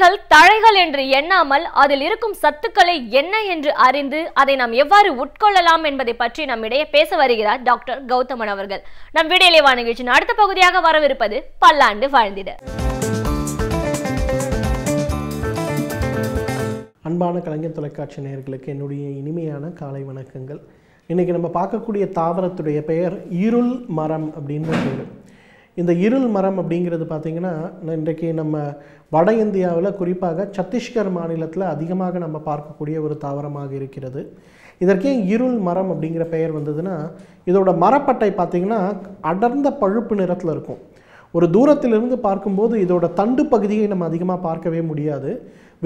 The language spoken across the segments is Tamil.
இலைகள் தழைகள் என்று எண்ணாமல் அதில் இருக்கும் சத்துக்களை என்ன என்று அறிந்து அதை நாம் எவ்வாறு உட்கொள்ளலாம் என்பதை பற்றி நம் இடையே பேச வருகிறார் டாக்டர் கௌதமன் அவர்கள் நம் விடையிலேவா நிகழ்ச்சியின் அடுத்த பகுதியாக வரவிருப்பது பல்லாண்டு வாழ்ந்திட அன்பான கலைஞர் தொலைக்காட்சி நேயர்களுக்கு என்னுடைய இனிமையான காலை வணக்கங்கள் இன்னைக்கு நம்ம பார்க்கக்கூடிய தாவரத்துடைய பெயர் இருள் மரம் அப்படின்னு பேர் இந்த இருள் மரம் அப்படிங்கிறது பார்த்திங்கன்னா இன்றைக்கு நம்ம வட இந்தியாவில் குறிப்பாக சத்தீஸ்கர் மாநிலத்தில் அதிகமாக நம்ம பார்க்கக்கூடிய ஒரு தாவரமாக இருக்கிறது இதற்கே இருள் மரம் அப்படிங்கிற பெயர் வந்ததுன்னா இதோட மரப்பட்டை பார்த்திங்கன்னா அடர்ந்த பழுப்பு நிறத்தில் இருக்கும் ஒரு தூரத்திலிருந்து பார்க்கும்போது இதோட தண்டு பகுதியை நம்ம அதிகமாக பார்க்கவே முடியாது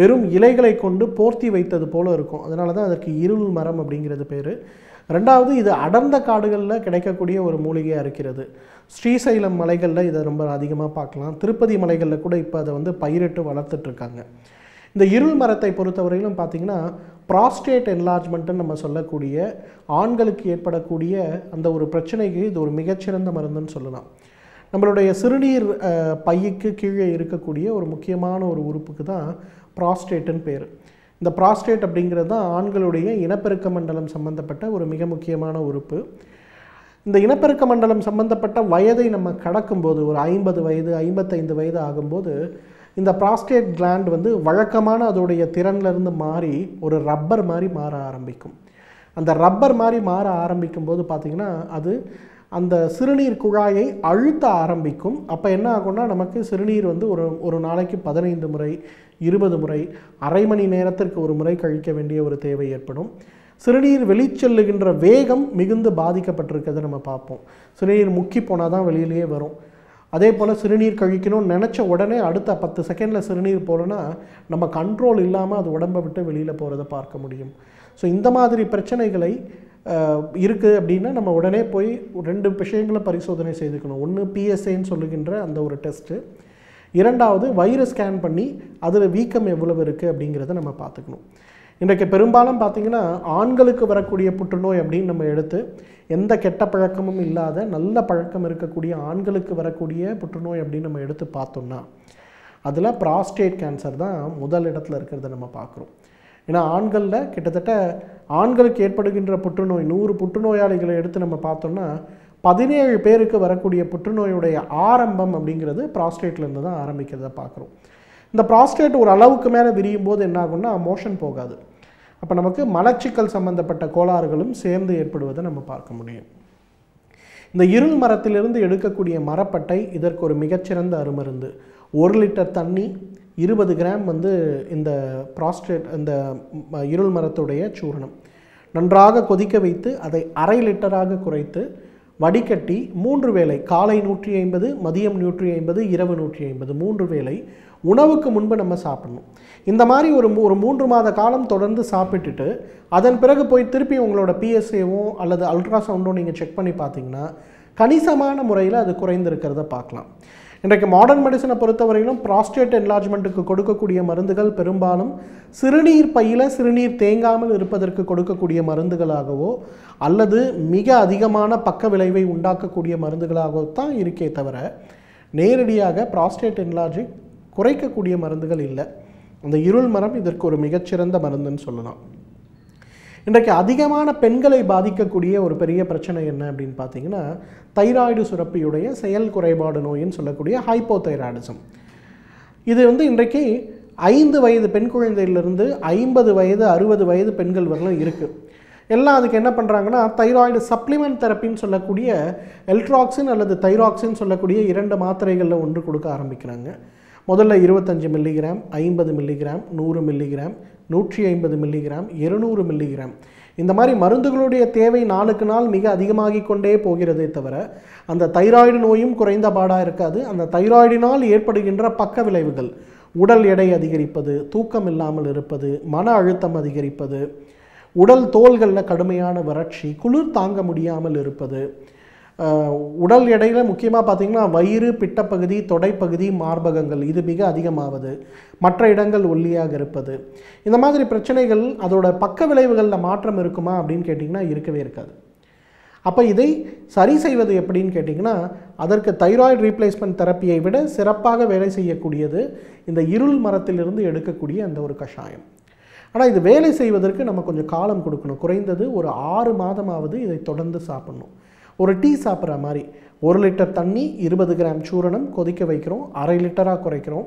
வெறும் இலைகளை கொண்டு போர்த்தி வைத்தது போல இருக்கும் அதனால தான் அதற்கு இருள் மரம் அப்படிங்கிறது பேர் ரெண்டாவது இது அடர்ந்த காடுகளில் கிடைக்கக்கூடிய ஒரு மூலிகையாக இருக்கிறது ஸ்ரீசைலம் மலைகளில் இதை ரொம்ப அதிகமாக பார்க்கலாம் திருப்பதி மலைகளில் கூட இப்போ அதை வந்து பயிரிட்டு வளர்த்துட்ருக்காங்க இந்த இருள் மரத்தை பொறுத்தவரையிலும் பார்த்திங்கன்னா ப்ராஸ்டேட் என்லார்ஜ்மெண்ட்டுன்னு நம்ம சொல்லக்கூடிய ஆண்களுக்கு ஏற்படக்கூடிய அந்த ஒரு பிரச்சனைக்கு இது ஒரு மிகச்சிறந்த மருந்துன்னு சொல்லலாம் நம்மளுடைய சிறுநீர் பையிக்கு கீழே இருக்கக்கூடிய ஒரு முக்கியமான ஒரு உறுப்புக்கு தான் ப்ராஸ்டேட்டுன்னு பேர் இந்த ப்ராஸ்டேட் அப்படிங்கிறது தான் ஆண்களுடைய இனப்பெருக்க மண்டலம் சம்மந்தப்பட்ட ஒரு மிக முக்கியமான உறுப்பு இந்த இனப்பெருக்க மண்டலம் சம்மந்தப்பட்ட வயதை நம்ம கடக்கும்போது ஒரு ஐம்பது வயது ஐம்பத்தைந்து வயது ஆகும்போது இந்த ப்ராஸ்டேட் கிளாண்ட் வந்து வழக்கமான அதோடைய திறன்லேருந்து மாறி ஒரு ரப்பர் மாதிரி மாற ஆரம்பிக்கும் அந்த ரப்பர் மாதிரி மாற ஆரம்பிக்கும் போது பார்த்திங்கன்னா அது அந்த சிறுநீர் குழாயை அழுத்த ஆரம்பிக்கும் அப்போ என்ன ஆகும்னா நமக்கு சிறுநீர் வந்து ஒரு ஒரு நாளைக்கு பதினைந்து முறை இருபது முறை அரை மணி நேரத்திற்கு ஒரு முறை கழிக்க வேண்டிய ஒரு தேவை ஏற்படும் சிறுநீர் வெளிச்செல்லுகின்ற வேகம் மிகுந்து பாதிக்கப்பட்டிருக்கிறத நம்ம பார்ப்போம் சிறுநீர் முக்கி போனால் தான் வெளியிலேயே வரும் அதே போல் சிறுநீர் கழிக்கணும்னு நினச்ச உடனே அடுத்த பத்து செகண்டில் சிறுநீர் போகலன்னா நம்ம கண்ட்ரோல் இல்லாமல் அது உடம்பை விட்டு வெளியில் போகிறத பார்க்க முடியும் ஸோ இந்த மாதிரி பிரச்சனைகளை இருக்குது அப்படின்னா நம்ம உடனே போய் ரெண்டு விஷயங்களை பரிசோதனை செய்துக்கணும் ஒன்று பிஎஸ்ஏன்னு சொல்லுகின்ற அந்த ஒரு டெஸ்ட்டு இரண்டாவது வைரஸ் ஸ்கேன் பண்ணி அதில் வீக்கம் எவ்வளவு இருக்குது அப்படிங்கிறத நம்ம பார்த்துக்கணும் இன்றைக்கு பெரும்பாலும் பார்த்திங்கன்னா ஆண்களுக்கு வரக்கூடிய புற்றுநோய் அப்படின்னு நம்ம எடுத்து எந்த கெட்ட பழக்கமும் இல்லாத நல்ல பழக்கம் இருக்கக்கூடிய ஆண்களுக்கு வரக்கூடிய புற்றுநோய் அப்படின்னு நம்ம எடுத்து பார்த்தோம்னா அதில் ப்ராஸ்டேட் கேன்சர் தான் முதல் இடத்துல இருக்கிறத நம்ம பார்க்குறோம் ஏன்னா ஆண்களில் கிட்டத்தட்ட ஆண்களுக்கு ஏற்படுகின்ற புற்றுநோய் நூறு புற்றுநோயாளிகளை எடுத்து நம்ம பார்த்தோம்னா பதினேழு பேருக்கு வரக்கூடிய புற்றுநோயுடைய ஆரம்பம் அப்படிங்கிறது ப்ராஸ்டேட்லேருந்து தான் ஆரம்பிக்கிறத பார்க்குறோம் இந்த ப்ராஸ்டேட் ஒரு அளவுக்கு மேலே விரியும் போது என்ன ஆகும்னா மோஷன் போகாது அப்போ நமக்கு மலச்சிக்கல் சம்மந்தப்பட்ட கோளாறுகளும் சேர்ந்து ஏற்படுவதை நம்ம பார்க்க முடியும் இந்த இருள் மரத்திலிருந்து எடுக்கக்கூடிய மரப்பட்டை இதற்கு ஒரு மிகச்சிறந்த அருமருந்து ஒரு லிட்டர் தண்ணி இருபது கிராம் வந்து இந்த ப்ராஸ்டேட் இந்த இருள் மரத்துடைய சூரணம் நன்றாக கொதிக்க வைத்து அதை அரை லிட்டராக குறைத்து வடிகட்டி மூன்று வேளை காலை நூற்றி ஐம்பது மதியம் நூற்றி ஐம்பது இரவு நூற்றி ஐம்பது மூன்று வேளை உணவுக்கு முன்பு நம்ம சாப்பிடணும் இந்த மாதிரி ஒரு ஒரு மூன்று மாத காலம் தொடர்ந்து சாப்பிட்டுட்டு அதன் பிறகு போய் திருப்பி உங்களோட பிஎஸ்ஏவும் அல்லது அல்ட்ராசவுண்டும் நீங்கள் செக் பண்ணி பார்த்தீங்கன்னா கணிசமான முறையில் அது குறைந்திருக்கிறத பார்க்கலாம் இன்றைக்கு மாடர்ன் மெடிசனை பொறுத்தவரையிலும் ப்ராஸ்டேட் என்லார்ஜ்மெண்ட்டுக்கு கொடுக்கக்கூடிய மருந்துகள் பெரும்பாலும் சிறுநீர் பையில் சிறுநீர் தேங்காமல் இருப்பதற்கு கொடுக்கக்கூடிய மருந்துகளாகவோ அல்லது மிக அதிகமான பக்க விளைவை உண்டாக்கக்கூடிய மருந்துகளாகவோ தான் இருக்கே தவிர நேரடியாக ப்ராஸ்டேட் என்லார்ஜை குறைக்கக்கூடிய மருந்துகள் இல்லை அந்த இருள் மரம் இதற்கு ஒரு மிகச்சிறந்த மருந்துன்னு சொல்லலாம் இன்றைக்கு அதிகமான பெண்களை பாதிக்கக்கூடிய ஒரு பெரிய பிரச்சனை என்ன அப்படின்னு பார்த்தீங்கன்னா தைராய்டு சுரப்பியுடைய செயல் குறைபாடு நோயின்னு சொல்லக்கூடிய தைராய்டிசம் இது வந்து இன்றைக்கு ஐந்து வயது பெண் குழந்தையிலிருந்து ஐம்பது வயது அறுபது வயது பெண்கள் வரலும் இருக்குது எல்லாம் அதுக்கு என்ன பண்ணுறாங்கன்னா தைராய்டு சப்ளிமெண்ட் தெரப்பின்னு சொல்லக்கூடிய எல்ட்ராக்சின் அல்லது தைராக்சின் சொல்லக்கூடிய இரண்டு மாத்திரைகளில் ஒன்று கொடுக்க ஆரம்பிக்கிறாங்க முதல்ல இருபத்தஞ்சி மில்லிகிராம் ஐம்பது மில்லிகிராம் நூறு மில்லிகிராம் நூற்றி ஐம்பது மில்லிகிராம் இருநூறு மில்லிகிராம் இந்த மாதிரி மருந்துகளுடைய தேவை நாளுக்கு நாள் மிக அதிகமாகி கொண்டே போகிறதே தவிர அந்த தைராய்டு நோயும் குறைந்த பாடாக இருக்காது அந்த தைராய்டினால் ஏற்படுகின்ற பக்க விளைவுகள் உடல் எடை அதிகரிப்பது தூக்கம் இல்லாமல் இருப்பது மன அழுத்தம் அதிகரிப்பது உடல் தோள்களில் கடுமையான வறட்சி குளிர் தாங்க முடியாமல் இருப்பது உடல் எடையில் முக்கியமாக பார்த்திங்கன்னா வயிறு பிட்டப்பகுதி தொடைப்பகுதி மார்பகங்கள் இது மிக அதிகமாவது மற்ற இடங்கள் ஒல்லியாக இருப்பது இந்த மாதிரி பிரச்சனைகள் அதோட பக்க விளைவுகளில் மாற்றம் இருக்குமா அப்படின்னு கேட்டிங்கன்னா இருக்கவே இருக்காது அப்போ இதை சரி செய்வது எப்படின்னு கேட்டிங்கன்னா அதற்கு தைராய்டு ரீப்ளேஸ்மெண்ட் தெரப்பியை விட சிறப்பாக வேலை செய்யக்கூடியது இந்த இருள் மரத்திலிருந்து எடுக்கக்கூடிய அந்த ஒரு கஷாயம் ஆனால் இது வேலை செய்வதற்கு நம்ம கொஞ்சம் காலம் கொடுக்கணும் குறைந்தது ஒரு ஆறு மாதமாவது இதை தொடர்ந்து சாப்பிடணும் ஒரு டீ சாப்பிட்ற மாதிரி ஒரு லிட்டர் தண்ணி இருபது கிராம் சூரணம் கொதிக்க வைக்கிறோம் அரை லிட்டராக குறைக்கிறோம்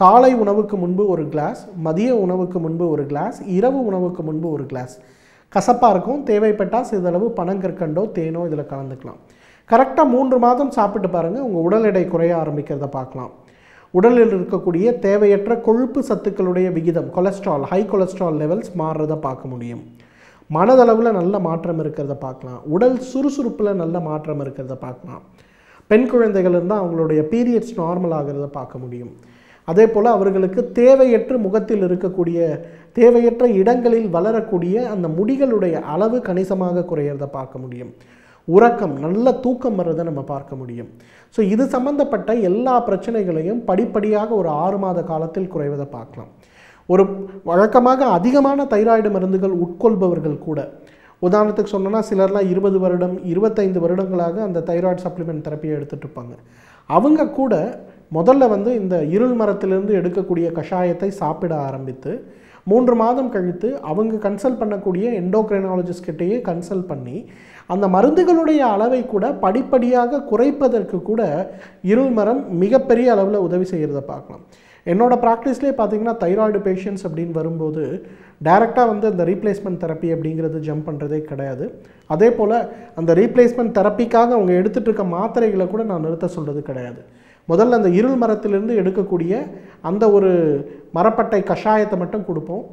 காலை உணவுக்கு முன்பு ஒரு கிளாஸ் மதிய உணவுக்கு முன்பு ஒரு கிளாஸ் இரவு உணவுக்கு முன்பு ஒரு கிளாஸ் கசப்பாக இருக்கும் தேவைப்பட்டால் சிறிதளவு பனங்கற்கண்டோ தேனோ இதில் கலந்துக்கலாம் கரெக்டாக மூன்று மாதம் சாப்பிட்டு பாருங்கள் உங்கள் உடல் எடை குறைய ஆரம்பிக்கிறத பார்க்கலாம் உடலில் இருக்கக்கூடிய தேவையற்ற கொழுப்பு சத்துக்களுடைய விகிதம் கொலஸ்ட்ரால் ஹை கொலஸ்ட்ரால் லெவல்ஸ் மாறுறதை பார்க்க முடியும் மனதளவில் நல்ல மாற்றம் இருக்கிறத பார்க்கலாம் உடல் சுறுசுறுப்பில் நல்ல மாற்றம் இருக்கிறத பார்க்கலாம் பெண் குழந்தைகள் இருந்தால் அவங்களுடைய பீரியட்ஸ் நார்மல் ஆகிறத பார்க்க முடியும் அதே போல் அவர்களுக்கு தேவையற்ற முகத்தில் இருக்கக்கூடிய தேவையற்ற இடங்களில் வளரக்கூடிய அந்த முடிகளுடைய அளவு கணிசமாக குறையிறத பார்க்க முடியும் உறக்கம் நல்ல தூக்கம் வர்றதை நம்ம பார்க்க முடியும் ஸோ இது சம்மந்தப்பட்ட எல்லா பிரச்சனைகளையும் படிப்படியாக ஒரு ஆறு மாத காலத்தில் குறைவதை பார்க்கலாம் ஒரு வழக்கமாக அதிகமான தைராய்டு மருந்துகள் உட்கொள்பவர்கள் கூட உதாரணத்துக்கு சொன்னோன்னா சிலர்லாம் இருபது வருடம் இருபத்தைந்து வருடங்களாக அந்த தைராய்டு சப்ளிமெண்ட் தெரப்பியை எடுத்துகிட்டு இருப்பாங்க அவங்க கூட முதல்ல வந்து இந்த இருள் மரத்திலிருந்து எடுக்கக்கூடிய கஷாயத்தை சாப்பிட ஆரம்பித்து மூன்று மாதம் கழித்து அவங்க கன்சல்ட் பண்ணக்கூடிய கிட்டேயே கன்சல்ட் பண்ணி அந்த மருந்துகளுடைய அளவை கூட படிப்படியாக குறைப்பதற்கு கூட இருள் மரம் மிகப்பெரிய அளவில் உதவி செய்கிறத பார்க்கலாம் என்னோடய ப்ராக்டிஸ்லேயே பார்த்திங்கன்னா தைராய்டு பேஷண்ட்ஸ் அப்படின்னு வரும்போது டைரெக்டாக வந்து அந்த ரீப்ளேஸ்மெண்ட் தெரப்பி அப்படிங்கிறது ஜம்ப் பண்ணுறதே கிடையாது அதே போல் அந்த ரீப்ளேஸ்மெண்ட் தெரப்பிக்காக அவங்க எடுத்துகிட்டு இருக்க மாத்திரைகளை கூட நான் நிறுத்த சொல்கிறது கிடையாது முதல்ல அந்த இருள் மரத்திலிருந்து எடுக்கக்கூடிய அந்த ஒரு மரப்பட்டை கஷாயத்தை மட்டும் கொடுப்போம்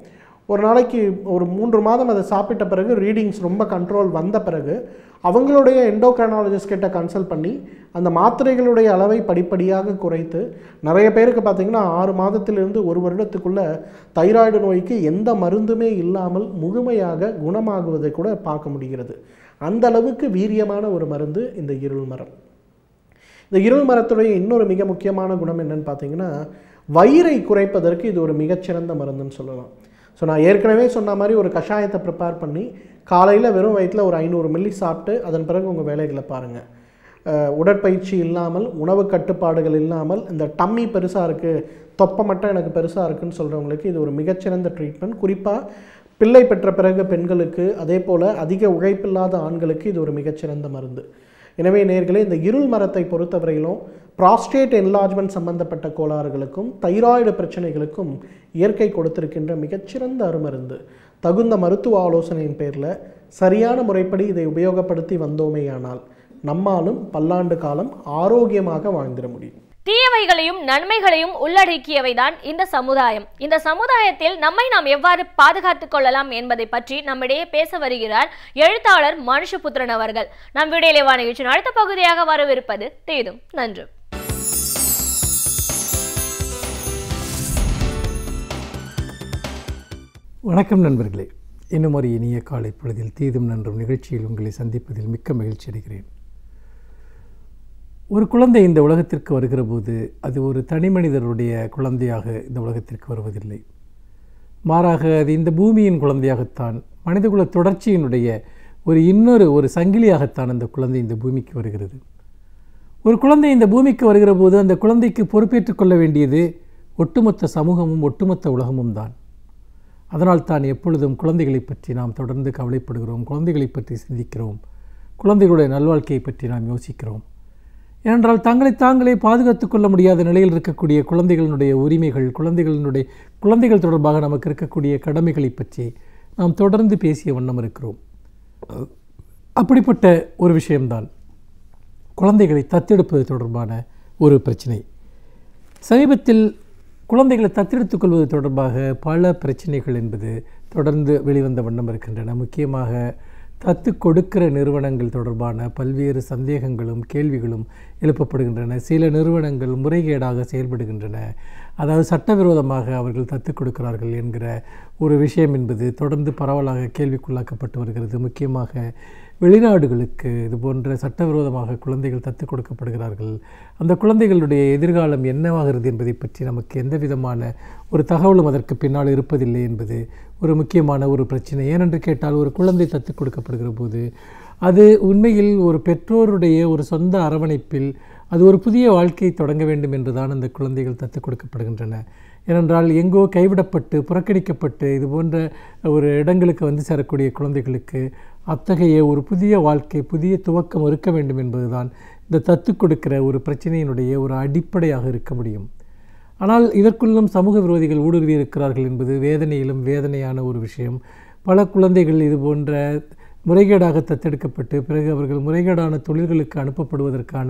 ஒரு நாளைக்கு ஒரு மூன்று மாதம் அதை சாப்பிட்ட பிறகு ரீடிங்ஸ் ரொம்ப கண்ட்ரோல் வந்த பிறகு அவங்களுடைய எண்டோக்ரைனாலஜிஸ்ட் கிட்ட கன்சல்ட் பண்ணி அந்த மாத்திரைகளுடைய அளவை படிப்படியாக குறைத்து நிறைய பேருக்கு பார்த்திங்கன்னா ஆறு மாதத்திலிருந்து ஒரு வருடத்துக்குள்ளே தைராய்டு நோய்க்கு எந்த மருந்துமே இல்லாமல் முழுமையாக குணமாகுவதை கூட பார்க்க முடிகிறது அந்த அளவுக்கு வீரியமான ஒரு மருந்து இந்த இருள் மரம் இந்த இருள் மரத்துடைய இன்னொரு மிக முக்கியமான குணம் என்னன்னு பார்த்தீங்கன்னா வயிறை குறைப்பதற்கு இது ஒரு மிகச்சிறந்த மருந்துன்னு சொல்லலாம் ஸோ நான் ஏற்கனவே சொன்ன மாதிரி ஒரு கஷாயத்தை ப்ரிப்பேர் பண்ணி காலையில் வெறும் வயிற்றில் ஒரு ஐநூறு மில்லி சாப்பிட்டு அதன் பிறகு உங்கள் வேலைகளை பாருங்கள் உடற்பயிற்சி இல்லாமல் உணவு கட்டுப்பாடுகள் இல்லாமல் இந்த டம்மி பெருசாக இருக்குது தொப்பை மட்டும் எனக்கு பெருசாக இருக்குதுன்னு சொல்கிறவங்களுக்கு இது ஒரு மிகச்சிறந்த ட்ரீட்மெண்ட் குறிப்பாக பிள்ளை பெற்ற பிறகு பெண்களுக்கு அதே போல் அதிக உழைப்பில்லாத ஆண்களுக்கு இது ஒரு மிகச்சிறந்த மருந்து எனவே நேர்களே இந்த இருள் மரத்தை பொறுத்தவரையிலும் ப்ராஸ்டேட் என்லார்ஜ்மெண்ட் சம்பந்தப்பட்ட கோளாறுகளுக்கும் தைராய்டு பிரச்சனைகளுக்கும் இயற்கை கொடுத்திருக்கின்ற மிகச்சிறந்த அருமருந்து தகுந்த மருத்துவ ஆலோசனையின் பேரில் சரியான முறைப்படி இதை உபயோகப்படுத்தி வந்தோமேயானால் நம்மாலும் பல்லாண்டு காலம் ஆரோக்கியமாக வாழ்ந்திட முடியும் தீயவைகளையும் நன்மைகளையும் உள்ளடக்கியவைதான் இந்த சமுதாயம் இந்த சமுதாயத்தில் நம்மை நாம் எவ்வாறு பாதுகாத்துக் கொள்ளலாம் என்பதை பற்றி நம்மிடையே பேச வருகிறார் எழுத்தாளர் மனுஷபுத்திரன் அவர்கள் நம் விடையிலே நிகழ்ச்சியின் அடுத்த பகுதியாக வரவிருப்பது தேதும் நன்றும் வணக்கம் நண்பர்களே இன்னும் ஒரு இனிய காலை பொழுதில் தீதும் நன்றும் நிகழ்ச்சியில் உங்களை சந்திப்பதில் மிக்க மகிழ்ச்சி அடைகிறேன் ஒரு குழந்தை இந்த உலகத்திற்கு வருகிற போது அது ஒரு தனி மனிதருடைய குழந்தையாக இந்த உலகத்திற்கு வருவதில்லை மாறாக அது இந்த பூமியின் குழந்தையாகத்தான் மனிதகுல தொடர்ச்சியினுடைய ஒரு இன்னொரு ஒரு சங்கிலியாகத்தான் அந்த குழந்தை இந்த பூமிக்கு வருகிறது ஒரு குழந்தை இந்த பூமிக்கு வருகிற போது அந்த குழந்தைக்கு பொறுப்பேற்றுக்கொள்ள வேண்டியது ஒட்டுமொத்த சமூகமும் ஒட்டுமொத்த உலகமும் தான் அதனால் தான் எப்பொழுதும் குழந்தைகளை பற்றி நாம் தொடர்ந்து கவலைப்படுகிறோம் குழந்தைகளை பற்றி சிந்திக்கிறோம் குழந்தைகளுடைய நல்வாழ்க்கையை பற்றி நாம் யோசிக்கிறோம் ஏனென்றால் தங்களை தாங்களே பாதுகாத்து கொள்ள முடியாத நிலையில் இருக்கக்கூடிய குழந்தைகளினுடைய உரிமைகள் குழந்தைகளினுடைய குழந்தைகள் தொடர்பாக நமக்கு இருக்கக்கூடிய கடமைகளை பற்றி நாம் தொடர்ந்து பேசிய வண்ணம் இருக்கிறோம் அப்படிப்பட்ட ஒரு விஷயம்தான் குழந்தைகளை தத்தெடுப்பது தொடர்பான ஒரு பிரச்சனை சமீபத்தில் குழந்தைகளை தத்தெடுத்துக் கொள்வது தொடர்பாக பல பிரச்சனைகள் என்பது தொடர்ந்து வெளிவந்த வண்ணம் இருக்கின்றன முக்கியமாக தத்து கொடுக்கிற நிறுவனங்கள் தொடர்பான பல்வேறு சந்தேகங்களும் கேள்விகளும் எழுப்பப்படுகின்றன சில நிறுவனங்கள் முறைகேடாக செயல்படுகின்றன அதாவது சட்டவிரோதமாக அவர்கள் தத்து கொடுக்கிறார்கள் என்கிற ஒரு விஷயம் என்பது தொடர்ந்து பரவலாக கேள்விக்குள்ளாக்கப்பட்டு வருகிறது முக்கியமாக வெளிநாடுகளுக்கு இது போன்ற சட்டவிரோதமாக குழந்தைகள் தத்துக் கொடுக்கப்படுகிறார்கள் அந்த குழந்தைகளுடைய எதிர்காலம் என்னவாகிறது என்பதை பற்றி நமக்கு எந்த விதமான ஒரு தகவலும் அதற்கு பின்னால் இருப்பதில்லை என்பது ஒரு முக்கியமான ஒரு பிரச்சனை ஏனென்று கேட்டால் ஒரு குழந்தை தத்துக் கொடுக்கப்படுகிற போது அது உண்மையில் ஒரு பெற்றோருடைய ஒரு சொந்த அரவணைப்பில் அது ஒரு புதிய வாழ்க்கையை தொடங்க வேண்டும் என்றுதான் அந்த குழந்தைகள் தத்துக் கொடுக்கப்படுகின்றன ஏனென்றால் எங்கோ கைவிடப்பட்டு புறக்கணிக்கப்பட்டு இது போன்ற ஒரு இடங்களுக்கு வந்து சேரக்கூடிய குழந்தைகளுக்கு அத்தகைய ஒரு புதிய வாழ்க்கை புதிய துவக்கம் இருக்க வேண்டும் என்பதுதான் இந்த தத்து கொடுக்கிற ஒரு பிரச்சனையினுடைய ஒரு அடிப்படையாக இருக்க முடியும் ஆனால் இதற்குள்ளும் சமூக விரோதிகள் ஊடுருவி இருக்கிறார்கள் என்பது வேதனையிலும் வேதனையான ஒரு விஷயம் பல குழந்தைகள் இது போன்ற முறைகேடாக தத்தெடுக்கப்பட்டு பிறகு அவர்கள் முறைகேடான தொழில்களுக்கு அனுப்பப்படுவதற்கான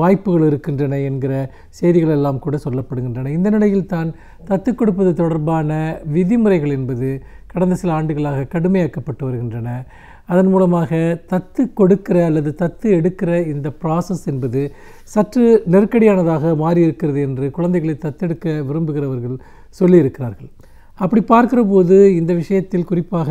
வாய்ப்புகள் இருக்கின்றன என்கிற செய்திகள் எல்லாம் கூட சொல்லப்படுகின்றன இந்த நிலையில் தான் தத்து கொடுப்பது தொடர்பான விதிமுறைகள் என்பது கடந்த சில ஆண்டுகளாக கடுமையாக்கப்பட்டு வருகின்றன அதன் மூலமாக தத்து கொடுக்கிற அல்லது தத்து எடுக்கிற இந்த ப்ராசஸ் என்பது சற்று நெருக்கடியானதாக மாறியிருக்கிறது என்று குழந்தைகளை தத்தெடுக்க விரும்புகிறவர்கள் சொல்லியிருக்கிறார்கள் அப்படி பார்க்கிற போது இந்த விஷயத்தில் குறிப்பாக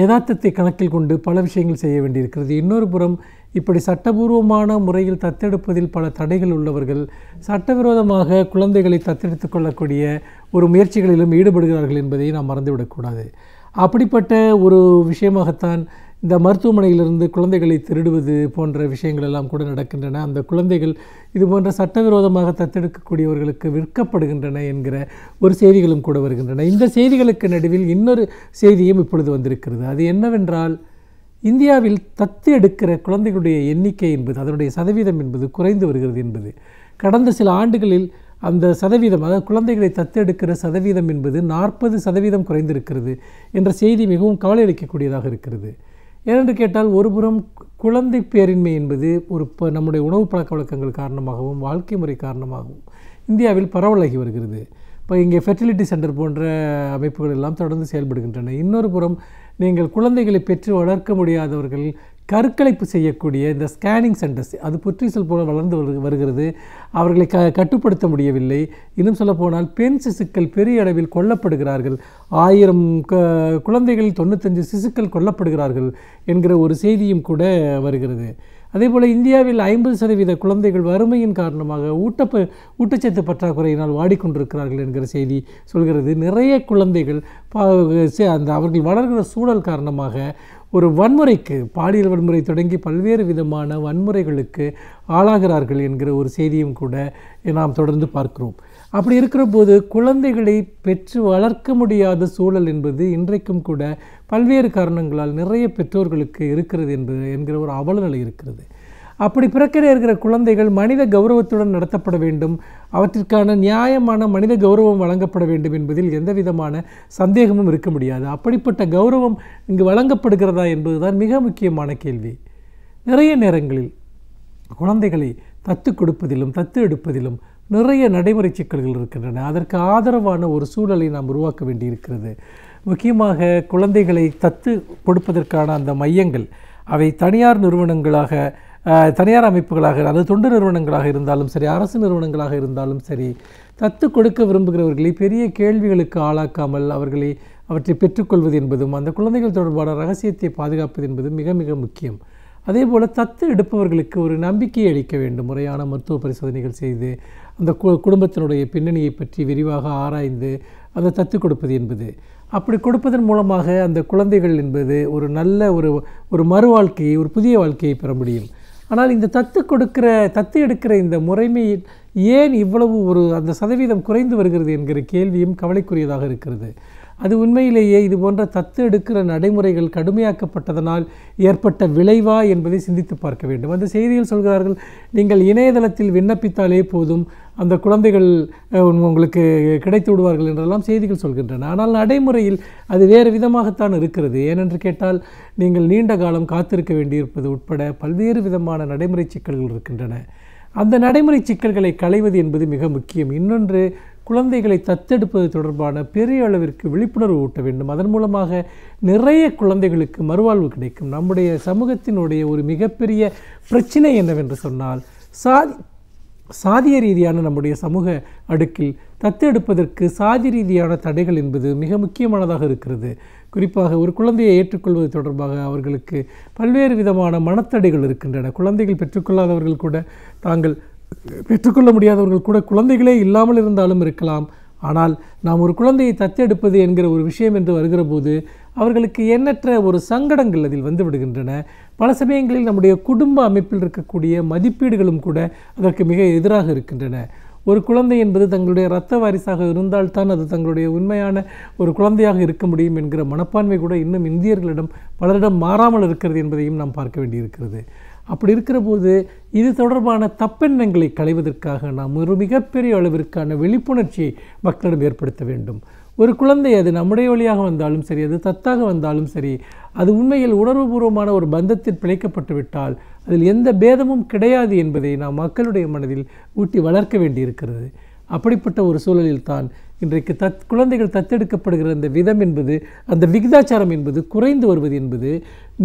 யதார்த்தத்தை கணக்கில் கொண்டு பல விஷயங்கள் செய்ய வேண்டியிருக்கிறது இன்னொரு புறம் இப்படி சட்டபூர்வமான முறையில் தத்தெடுப்பதில் பல தடைகள் உள்ளவர்கள் சட்டவிரோதமாக குழந்தைகளை தத்தெடுத்து கொள்ளக்கூடிய ஒரு முயற்சிகளிலும் ஈடுபடுகிறார்கள் என்பதை நாம் மறந்துவிடக்கூடாது அப்படிப்பட்ட ஒரு விஷயமாகத்தான் இந்த மருத்துவமனையிலிருந்து குழந்தைகளை திருடுவது போன்ற விஷயங்கள் எல்லாம் கூட நடக்கின்றன அந்த குழந்தைகள் இது போன்ற சட்டவிரோதமாக தத்தெடுக்கக்கூடியவர்களுக்கு விற்கப்படுகின்றன என்கிற ஒரு செய்திகளும் கூட வருகின்றன இந்த செய்திகளுக்கு நடுவில் இன்னொரு செய்தியும் இப்பொழுது வந்திருக்கிறது அது என்னவென்றால் இந்தியாவில் தத்து எடுக்கிற குழந்தைகளுடைய எண்ணிக்கை என்பது அதனுடைய சதவீதம் என்பது குறைந்து வருகிறது என்பது கடந்த சில ஆண்டுகளில் அந்த சதவீதம் அதாவது குழந்தைகளை தத்தெடுக்கிற சதவீதம் என்பது நாற்பது சதவீதம் குறைந்திருக்கிறது என்ற செய்தி மிகவும் கவலை அளிக்கக்கூடியதாக இருக்கிறது ஏனென்று கேட்டால் ஒருபுறம் குழந்தை பேரின்மை என்பது ஒரு இப்போ நம்முடைய உணவு பழக்க வழக்கங்கள் காரணமாகவும் வாழ்க்கை முறை காரணமாகவும் இந்தியாவில் பரவலாகி வருகிறது இப்போ இங்கே ஃபெர்டிலிட்டி சென்டர் போன்ற அமைப்புகள் எல்லாம் தொடர்ந்து செயல்படுகின்றன இன்னொரு புறம் நீங்கள் குழந்தைகளை பெற்று வளர்க்க முடியாதவர்கள் கருக்கலைப்பு செய்யக்கூடிய இந்த ஸ்கேனிங் சென்டர்ஸ் அது புற்றுசல் போல வளர்ந்து வருகிறது அவர்களை க கட்டுப்படுத்த முடியவில்லை இன்னும் சொல்லப்போனால் பெண் சிசுக்கள் பெரிய அளவில் கொல்லப்படுகிறார்கள் ஆயிரம் க குழந்தைகள் தொண்ணூத்தஞ்சு சிசுக்கள் கொல்லப்படுகிறார்கள் என்கிற ஒரு செய்தியும் கூட வருகிறது அதே போல் இந்தியாவில் ஐம்பது சதவீத குழந்தைகள் வறுமையின் காரணமாக ஊட்டப்ப ஊட்டச்சத்து பற்றாக்குறையினால் வாடிக்கொண்டிருக்கிறார்கள் என்கிற செய்தி சொல்கிறது நிறைய குழந்தைகள் அந்த அவர்கள் வளர்கிற சூழல் காரணமாக ஒரு வன்முறைக்கு பாலியல் வன்முறை தொடங்கி பல்வேறு விதமான வன்முறைகளுக்கு ஆளாகிறார்கள் என்கிற ஒரு செய்தியும் கூட நாம் தொடர்ந்து பார்க்கிறோம் அப்படி இருக்கிற போது குழந்தைகளை பெற்று வளர்க்க முடியாத சூழல் என்பது இன்றைக்கும் கூட பல்வேறு காரணங்களால் நிறைய பெற்றோர்களுக்கு இருக்கிறது என்பது என்கிற ஒரு அவலநிலை இருக்கிறது அப்படி பிறக்கிற இருக்கிற குழந்தைகள் மனித கௌரவத்துடன் நடத்தப்பட வேண்டும் அவற்றிற்கான நியாயமான மனித கௌரவம் வழங்கப்பட வேண்டும் என்பதில் எந்த விதமான சந்தேகமும் இருக்க முடியாது அப்படிப்பட்ட கௌரவம் இங்கு வழங்கப்படுகிறதா என்பதுதான் மிக முக்கியமான கேள்வி நிறைய நேரங்களில் குழந்தைகளை தத்து கொடுப்பதிலும் தத்து எடுப்பதிலும் நிறைய நடைமுறை சிக்கல்கள் இருக்கின்றன அதற்கு ஆதரவான ஒரு சூழலை நாம் உருவாக்க வேண்டியிருக்கிறது முக்கியமாக குழந்தைகளை தத்து கொடுப்பதற்கான அந்த மையங்கள் அவை தனியார் நிறுவனங்களாக தனியார் அமைப்புகளாக அது தொண்டு நிறுவனங்களாக இருந்தாலும் சரி அரசு நிறுவனங்களாக இருந்தாலும் சரி தத்து கொடுக்க விரும்புகிறவர்களை பெரிய கேள்விகளுக்கு ஆளாக்காமல் அவர்களை அவற்றை பெற்றுக்கொள்வது என்பதும் அந்த குழந்தைகள் தொடர்பான ரகசியத்தை பாதுகாப்பது என்பதும் மிக மிக முக்கியம் அதே போல் தத்து எடுப்பவர்களுக்கு ஒரு நம்பிக்கையை அளிக்க வேண்டும் முறையான மருத்துவ பரிசோதனைகள் செய்து அந்த கு குடும்பத்தினுடைய பின்னணியை பற்றி விரிவாக ஆராய்ந்து அதை தத்து கொடுப்பது என்பது அப்படி கொடுப்பதன் மூலமாக அந்த குழந்தைகள் என்பது ஒரு நல்ல ஒரு ஒரு மறு வாழ்க்கையை ஒரு புதிய வாழ்க்கையை பெற முடியும் ஆனால் இந்த தத்து கொடுக்கிற தத்து எடுக்கிற இந்த முறைமை ஏன் இவ்வளவு ஒரு அந்த சதவீதம் குறைந்து வருகிறது என்கிற கேள்வியும் கவலைக்குரியதாக இருக்கிறது அது உண்மையிலேயே இது போன்ற தத்து எடுக்கிற நடைமுறைகள் கடுமையாக்கப்பட்டதனால் ஏற்பட்ட விளைவா என்பதை சிந்தித்து பார்க்க வேண்டும் அந்த செய்தியில் சொல்கிறார்கள் நீங்கள் இணையதளத்தில் விண்ணப்பித்தாலே போதும் அந்த குழந்தைகள் உங்களுக்கு கிடைத்து விடுவார்கள் என்றெல்லாம் செய்திகள் சொல்கின்றன ஆனால் நடைமுறையில் அது வேறு விதமாகத்தான் இருக்கிறது ஏனென்று கேட்டால் நீங்கள் நீண்ட காலம் காத்திருக்க வேண்டியிருப்பது உட்பட பல்வேறு விதமான நடைமுறை சிக்கல்கள் இருக்கின்றன அந்த நடைமுறை சிக்கல்களை களைவது என்பது மிக முக்கியம் இன்னொன்று குழந்தைகளை தத்தெடுப்பது தொடர்பான பெரிய அளவிற்கு விழிப்புணர்வு ஊட்ட வேண்டும் அதன் மூலமாக நிறைய குழந்தைகளுக்கு மறுவாழ்வு கிடைக்கும் நம்முடைய சமூகத்தினுடைய ஒரு மிகப்பெரிய பிரச்சனை என்னவென்று சொன்னால் சாதி சாதிய ரீதியான நம்முடைய சமூக அடுக்கில் தத்தெடுப்பதற்கு சாதி ரீதியான தடைகள் என்பது மிக முக்கியமானதாக இருக்கிறது குறிப்பாக ஒரு குழந்தையை ஏற்றுக்கொள்வது தொடர்பாக அவர்களுக்கு பல்வேறு விதமான மனத்தடைகள் இருக்கின்றன குழந்தைகள் பெற்றுக்கொள்ளாதவர்கள் கூட தாங்கள் பெற்றுக்கொள்ள முடியாதவர்கள் கூட குழந்தைகளே இல்லாமல் இருந்தாலும் இருக்கலாம் ஆனால் நாம் ஒரு குழந்தையை தத்தெடுப்பது என்கிற ஒரு விஷயம் என்று வருகிற போது அவர்களுக்கு எண்ணற்ற ஒரு சங்கடங்கள் அதில் வந்துவிடுகின்றன பல சமயங்களில் நம்முடைய குடும்ப அமைப்பில் இருக்கக்கூடிய மதிப்பீடுகளும் கூட அதற்கு மிக எதிராக இருக்கின்றன ஒரு குழந்தை என்பது தங்களுடைய இரத்த வாரிசாக இருந்தால்தான் அது தங்களுடைய உண்மையான ஒரு குழந்தையாக இருக்க முடியும் என்கிற மனப்பான்மை கூட இன்னும் இந்தியர்களிடம் பலரிடம் மாறாமல் இருக்கிறது என்பதையும் நாம் பார்க்க வேண்டியிருக்கிறது அப்படி இருக்கிற போது இது தொடர்பான தப்பெண்ணங்களை களைவதற்காக நாம் ஒரு மிகப்பெரிய அளவிற்கான விழிப்புணர்ச்சியை மக்களிடம் ஏற்படுத்த வேண்டும் ஒரு குழந்தை அது நம்முடைய வழியாக வந்தாலும் சரி அது தத்தாக வந்தாலும் சரி அது உண்மையில் உணர்வுபூர்வமான ஒரு பந்தத்தில் பிழைக்கப்பட்டு விட்டால் அதில் எந்த பேதமும் கிடையாது என்பதை நாம் மக்களுடைய மனதில் ஊட்டி வளர்க்க வேண்டியிருக்கிறது அப்படிப்பட்ட ஒரு சூழலில்தான் இன்றைக்கு தத் குழந்தைகள் தத்தெடுக்கப்படுகிற அந்த விதம் என்பது அந்த விகிதாச்சாரம் என்பது குறைந்து வருவது என்பது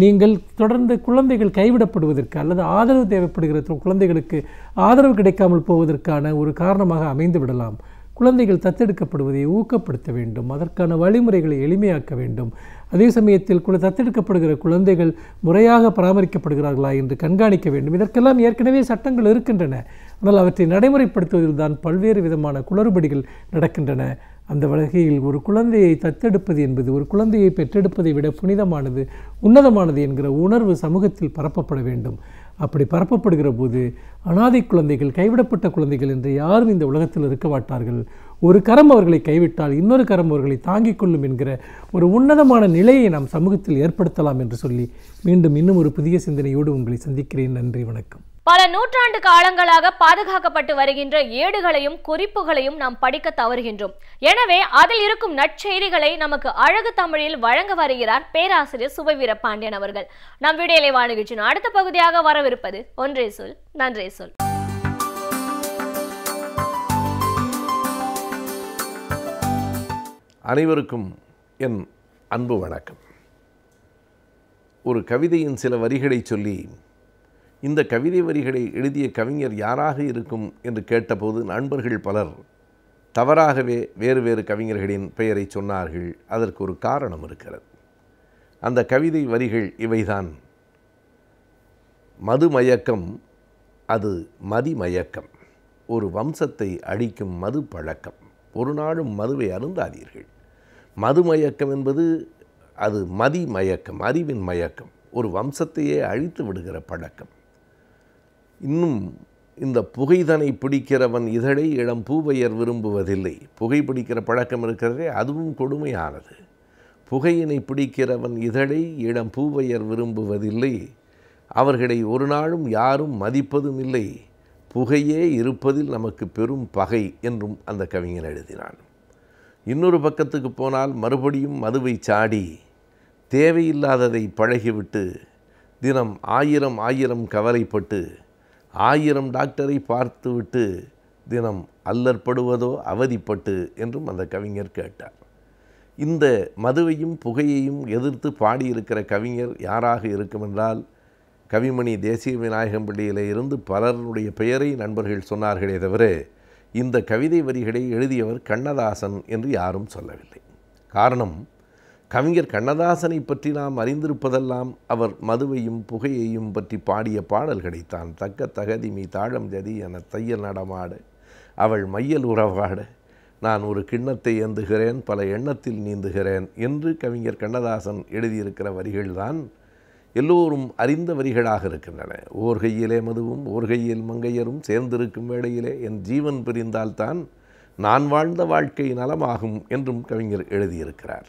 நீங்கள் தொடர்ந்து குழந்தைகள் கைவிடப்படுவதற்கு அல்லது ஆதரவு தேவைப்படுகிற குழந்தைகளுக்கு ஆதரவு கிடைக்காமல் போவதற்கான ஒரு காரணமாக அமைந்து விடலாம் குழந்தைகள் தத்தெடுக்கப்படுவதை ஊக்கப்படுத்த வேண்டும் அதற்கான வழிமுறைகளை எளிமையாக்க வேண்டும் அதே சமயத்தில் குழு தத்தெடுக்கப்படுகிற குழந்தைகள் முறையாக பராமரிக்கப்படுகிறார்களா என்று கண்காணிக்க வேண்டும் இதற்கெல்லாம் ஏற்கனவே சட்டங்கள் இருக்கின்றன ஆனால் அவற்றை நடைமுறைப்படுத்துவதில் தான் பல்வேறு விதமான குளறுபடிகள் நடக்கின்றன அந்த வகையில் ஒரு குழந்தையை தத்தெடுப்பது என்பது ஒரு குழந்தையை பெற்றெடுப்பதை விட புனிதமானது உன்னதமானது என்கிற உணர்வு சமூகத்தில் பரப்பப்பட வேண்டும் அப்படி பரப்பப்படுகிற போது அனாதை குழந்தைகள் கைவிடப்பட்ட குழந்தைகள் என்று யாரும் இந்த உலகத்தில் இருக்க மாட்டார்கள் ஒரு கரம் அவர்களை கைவிட்டால் இன்னொரு கரம் அவர்களை தாங்கிக் கொள்ளும் என்கிற ஒரு உன்னதமான நிலையை நாம் சமூகத்தில் ஏற்படுத்தலாம் என்று சொல்லி மீண்டும் இன்னும் ஒரு புதிய சிந்தனையோடு உங்களை சந்திக்கிறேன் நன்றி வணக்கம் பல நூற்றாண்டு காலங்களாக பாதுகாக்கப்பட்டு வருகின்ற ஏடுகளையும் குறிப்புகளையும் நாம் படிக்க தவறுகின்றோம் எனவே அதில் இருக்கும் நற்செய்திகளை நமக்கு அழகு தமிழில் வழங்க வருகிறார் பேராசிரியர் சுபவீர பாண்டியன் அவர்கள் நம் விடையிலே வாழ்கின்ற அடுத்த பகுதியாக வரவிருப்பது ஒன்றே சொல் நன்றே சொல் அனைவருக்கும் என் அன்பு வணக்கம் ஒரு கவிதையின் சில வரிகளை சொல்லி இந்த கவிதை வரிகளை எழுதிய கவிஞர் யாராக இருக்கும் என்று கேட்டபோது நண்பர்கள் பலர் தவறாகவே வேறு வேறு கவிஞர்களின் பெயரை சொன்னார்கள் அதற்கு ஒரு காரணம் இருக்கிறது அந்த கவிதை வரிகள் இவைதான் மதுமயக்கம் அது மதிமயக்கம் ஒரு வம்சத்தை அழிக்கும் மது பழக்கம் ஒரு நாளும் மதுவை அருந்தாதீர்கள் மதுமயக்கம் என்பது அது மதிமயக்கம் அறிவின் மயக்கம் ஒரு வம்சத்தையே அழித்து விடுகிற பழக்கம் இன்னும் இந்த புகைதனை பிடிக்கிறவன் இதழை இளம் பூவையர் விரும்புவதில்லை புகை பிடிக்கிற பழக்கம் இருக்கிறதே அதுவும் கொடுமையானது புகையினை பிடிக்கிறவன் இதழை இளம் பூவையர் விரும்புவதில்லை அவர்களை ஒரு நாளும் யாரும் மதிப்பதும் இல்லை புகையே இருப்பதில் நமக்கு பெரும் பகை என்றும் அந்த கவிஞன் எழுதினான் இன்னொரு பக்கத்துக்கு போனால் மறுபடியும் மதுவை சாடி தேவையில்லாததை பழகிவிட்டு தினம் ஆயிரம் ஆயிரம் கவலைப்பட்டு ஆயிரம் டாக்டரை பார்த்துவிட்டு தினம் அல்லற்படுவதோ அவதிப்பட்டு என்றும் அந்த கவிஞர் கேட்டார் இந்த மதுவையும் புகையையும் எதிர்த்து பாடியிருக்கிற கவிஞர் யாராக இருக்குமென்றால் கவிமணி தேசிய விநாயகம் பள்ளியிலே இருந்து பலருடைய பெயரை நண்பர்கள் சொன்னார்களே தவிர இந்த கவிதை வரிகளை எழுதியவர் கண்ணதாசன் என்று யாரும் சொல்லவில்லை காரணம் கவிஞர் கண்ணதாசனை பற்றி நாம் அறிந்திருப்பதெல்லாம் அவர் மதுவையும் புகையையும் பற்றி பாடிய பாடல்களைத்தான் தக்க தகதி மீ தாழம் ஜதி என தையல் நடமாடு அவள் மையல் உறவாடு நான் ஒரு கிண்ணத்தை ஏந்துகிறேன் பல எண்ணத்தில் நீந்துகிறேன் என்று கவிஞர் கண்ணதாசன் எழுதியிருக்கிற வரிகள்தான் எல்லோரும் அறிந்த வரிகளாக இருக்கின்றன ஓர்கையிலே மதுவும் ஓர்கையில் மங்கையரும் சேர்ந்திருக்கும் வேளையிலே என் ஜீவன் பிரிந்தால்தான் நான் வாழ்ந்த வாழ்க்கை நலமாகும் என்றும் கவிஞர் எழுதியிருக்கிறார்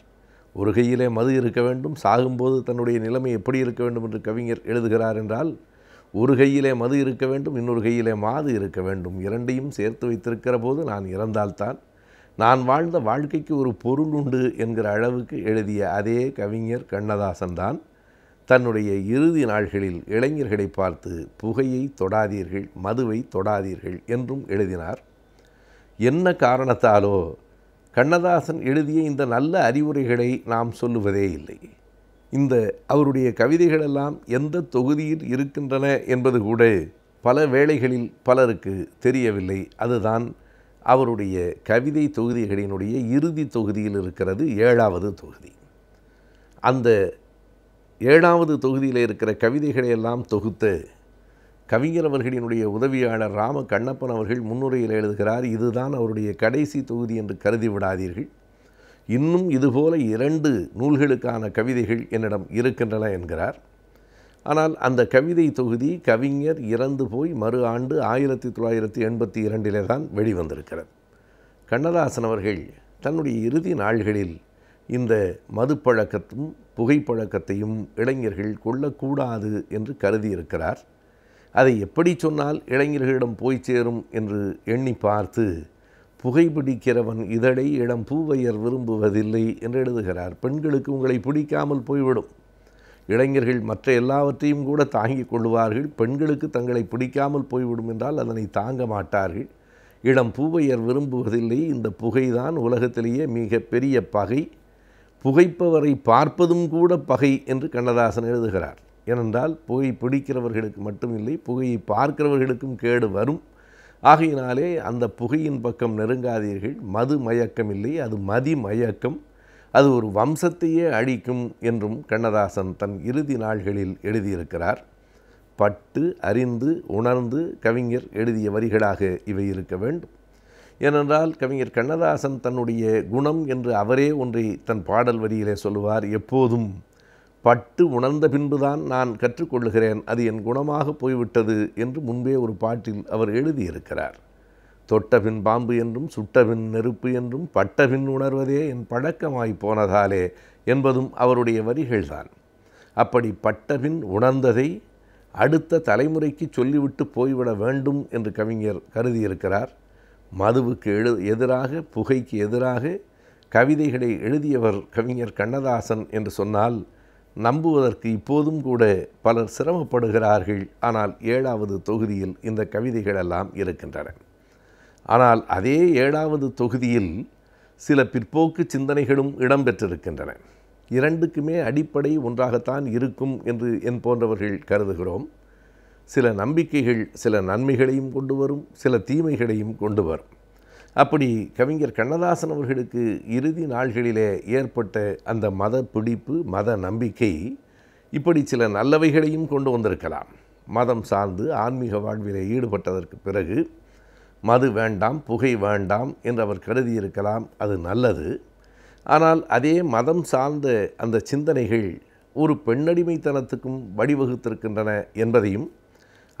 ஒரு கையிலே மது இருக்க வேண்டும் சாகும்போது தன்னுடைய நிலைமை எப்படி இருக்க வேண்டும் என்று கவிஞர் எழுதுகிறார் என்றால் ஒரு கையிலே மது இருக்க வேண்டும் இன்னொரு கையிலே மாது இருக்க வேண்டும் இரண்டையும் சேர்த்து வைத்திருக்கிற போது நான் இறந்தால்தான் நான் வாழ்ந்த வாழ்க்கைக்கு ஒரு பொருள் உண்டு என்கிற அளவுக்கு எழுதிய அதே கவிஞர் கண்ணதாசன் தான் தன்னுடைய இறுதி நாள்களில் இளைஞர்களை பார்த்து புகையை தொடாதீர்கள் மதுவை தொடாதீர்கள் என்றும் எழுதினார் என்ன காரணத்தாலோ கண்ணதாசன் எழுதிய இந்த நல்ல அறிவுரைகளை நாம் சொல்லுவதே இல்லை இந்த அவருடைய கவிதைகளெல்லாம் எந்த தொகுதியில் இருக்கின்றன என்பது கூட பல வேளைகளில் பலருக்கு தெரியவில்லை அதுதான் அவருடைய கவிதை தொகுதிகளினுடைய இறுதி தொகுதியில் இருக்கிறது ஏழாவது தொகுதி அந்த ஏழாவது தொகுதியில் இருக்கிற கவிதைகளையெல்லாம் தொகுத்து கவிஞர் அவர்களினுடைய உதவியாளர் ராம கண்ணப்பன் அவர்கள் முன்னுரையில் எழுதுகிறார் இதுதான் அவருடைய கடைசி தொகுதி என்று கருதி விடாதீர்கள் இன்னும் இதுபோல இரண்டு நூல்களுக்கான கவிதைகள் என்னிடம் இருக்கின்றன என்கிறார் ஆனால் அந்த கவிதை தொகுதி கவிஞர் இறந்து போய் மறு ஆண்டு ஆயிரத்தி தொள்ளாயிரத்தி எண்பத்தி இரண்டிலே தான் வெளிவந்திருக்கிறது கண்ணதாசன் அவர்கள் தன்னுடைய இறுதி நாள்களில் இந்த மதுப்பழக்கத்தும் புகைப்பழக்கத்தையும் இளைஞர்கள் கொள்ளக்கூடாது என்று கருதியிருக்கிறார் அதை எப்படி சொன்னால் இளைஞர்களிடம் போய் சேரும் என்று எண்ணி பார்த்து புகைப்பிடிக்கிறவன் இதழை இளம் பூவையர் விரும்புவதில்லை என்று எழுதுகிறார் பெண்களுக்கு உங்களை பிடிக்காமல் போய்விடும் இளைஞர்கள் மற்ற எல்லாவற்றையும் கூட தாங்கிக் கொள்வார்கள் பெண்களுக்கு தங்களை பிடிக்காமல் போய்விடும் என்றால் அதனை தாங்க மாட்டார்கள் இளம் பூவையர் விரும்புவதில்லை இந்த புகைதான் உலகத்திலேயே மிக பெரிய பகை புகைப்பவரை பார்ப்பதும் கூட பகை என்று கண்ணதாசன் எழுதுகிறார் ஏனென்றால் புகை பிடிக்கிறவர்களுக்கு மட்டுமில்லை புகையை பார்க்கிறவர்களுக்கும் கேடு வரும் ஆகையினாலே அந்த புகையின் பக்கம் நெருங்காதீர்கள் மது மயக்கம் இல்லை அது மதி மயக்கம் அது ஒரு வம்சத்தையே அழிக்கும் என்றும் கண்ணதாசன் தன் இறுதி நாள்களில் எழுதியிருக்கிறார் பட்டு அறிந்து உணர்ந்து கவிஞர் எழுதிய வரிகளாக இவை இருக்க வேண்டும் ஏனென்றால் கவிஞர் கண்ணதாசன் தன்னுடைய குணம் என்று அவரே ஒன்றை தன் பாடல் வரியிலே சொல்லுவார் எப்போதும் பட்டு உணர்ந்த பின்புதான் நான் கற்றுக்கொள்ளுகிறேன் அது என் குணமாக போய்விட்டது என்று முன்பே ஒரு பாட்டில் அவர் எழுதியிருக்கிறார் தொட்டபின் பாம்பு என்றும் சுட்டபின் நெருப்பு என்றும் பட்டபின் உணர்வதே என் பழக்கமாய் போனதாலே என்பதும் அவருடைய வரிகள்தான் அப்படி பட்டபின் உணர்ந்ததை அடுத்த தலைமுறைக்கு சொல்லிவிட்டு போய்விட வேண்டும் என்று கவிஞர் கருதியிருக்கிறார் மதுவுக்கு எழு எதிராக புகைக்கு எதிராக கவிதைகளை எழுதியவர் கவிஞர் கண்ணதாசன் என்று சொன்னால் நம்புவதற்கு இப்போதும் கூட பலர் சிரமப்படுகிறார்கள் ஆனால் ஏழாவது தொகுதியில் இந்த கவிதைகளெல்லாம் இருக்கின்றன ஆனால் அதே ஏழாவது தொகுதியில் சில பிற்போக்கு சிந்தனைகளும் இடம்பெற்றிருக்கின்றன இரண்டுக்குமே அடிப்படை ஒன்றாகத்தான் இருக்கும் என்று என் போன்றவர்கள் கருதுகிறோம் சில நம்பிக்கைகள் சில நன்மைகளையும் கொண்டு வரும் சில தீமைகளையும் கொண்டு வரும் அப்படி கவிஞர் கண்ணதாசன் அவர்களுக்கு இறுதி நாள்களிலே ஏற்பட்ட அந்த மத பிடிப்பு மத நம்பிக்கை இப்படி சில நல்லவைகளையும் கொண்டு வந்திருக்கலாம் மதம் சார்ந்து ஆன்மீக வாழ்விலே ஈடுபட்டதற்கு பிறகு மது வேண்டாம் புகை வேண்டாம் என்று அவர் கருதியிருக்கலாம் அது நல்லது ஆனால் அதே மதம் சார்ந்த அந்த சிந்தனைகள் ஒரு பெண்ணடிமைத்தனத்துக்கும் வழிவகுத்திருக்கின்றன என்பதையும்